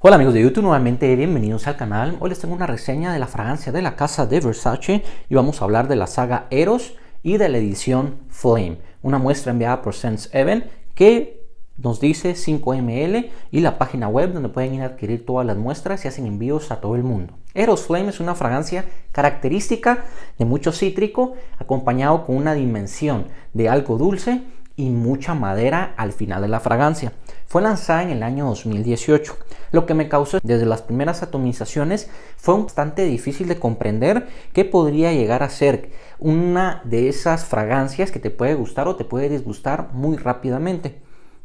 Hola amigos de YouTube, nuevamente bienvenidos al canal. Hoy les tengo una reseña de la fragancia de la casa de Versace y vamos a hablar de la saga Eros y de la edición Flame. Una muestra enviada por Sense Even que nos dice 5 ml y la página web donde pueden ir a adquirir todas las muestras y hacen envíos a todo el mundo. Eros Flame es una fragancia característica de mucho cítrico acompañado con una dimensión de algo dulce y mucha madera al final de la fragancia. Fue lanzada en el año 2018. Lo que me causó desde las primeras atomizaciones fue bastante difícil de comprender qué podría llegar a ser una de esas fragancias que te puede gustar o te puede disgustar muy rápidamente.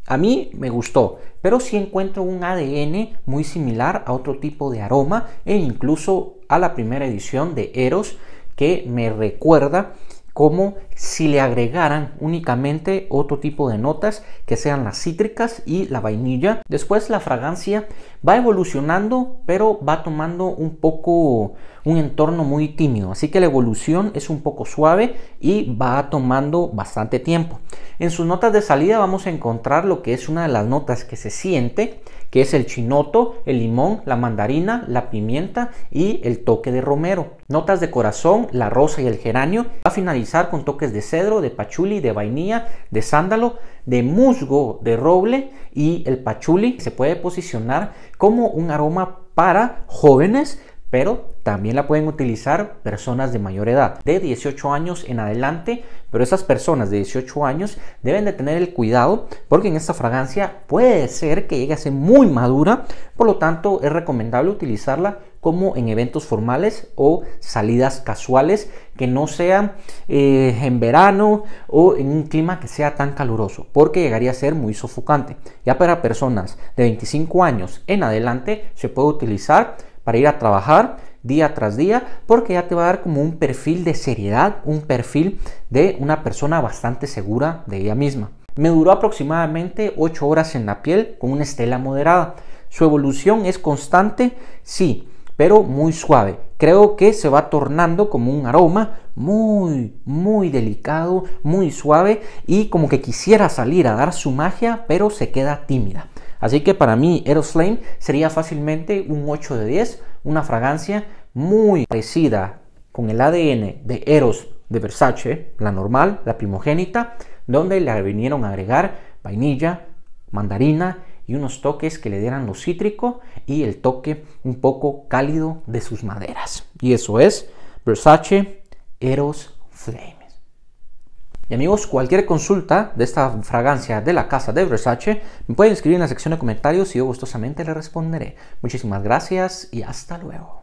A mí me gustó, pero sí encuentro un ADN muy similar a otro tipo de aroma e incluso a la primera edición de Eros que me recuerda como si le agregaran únicamente otro tipo de notas que sean las cítricas y la vainilla. Después la fragancia va evolucionando pero va tomando un poco un entorno muy tímido, así que la evolución es un poco suave y va tomando bastante tiempo. En sus notas de salida vamos a encontrar lo que es una de las notas que se siente, que es el chinoto, el limón, la mandarina, la pimienta y el toque de romero. Notas de corazón, la rosa y el geranio. Va con toques de cedro, de pachuli, de vainilla, de sándalo, de musgo, de roble y el pachuli se puede posicionar como un aroma para jóvenes pero también la pueden utilizar personas de mayor edad, de 18 años en adelante, pero esas personas de 18 años deben de tener el cuidado porque en esta fragancia puede ser que llegue a ser muy madura, por lo tanto es recomendable utilizarla como en eventos formales o salidas casuales que no sean eh, en verano o en un clima que sea tan caluroso, porque llegaría a ser muy sofocante. Ya para personas de 25 años en adelante se puede utilizar para ir a trabajar día tras día, porque ya te va a dar como un perfil de seriedad, un perfil de una persona bastante segura de ella misma. Me duró aproximadamente 8 horas en la piel con una estela moderada. Su evolución es constante, sí, pero muy suave. Creo que se va tornando como un aroma muy, muy delicado, muy suave y como que quisiera salir a dar su magia, pero se queda tímida. Así que para mí Eros Flame sería fácilmente un 8 de 10, una fragancia muy parecida con el ADN de Eros de Versace, la normal, la primogénita, donde le vinieron a agregar vainilla, mandarina y unos toques que le dieran lo cítrico y el toque un poco cálido de sus maderas. Y eso es Versace Eros Flame. Y amigos, cualquier consulta de esta fragancia de la casa de Versace, me pueden escribir en la sección de comentarios y yo gustosamente le responderé. Muchísimas gracias y hasta luego.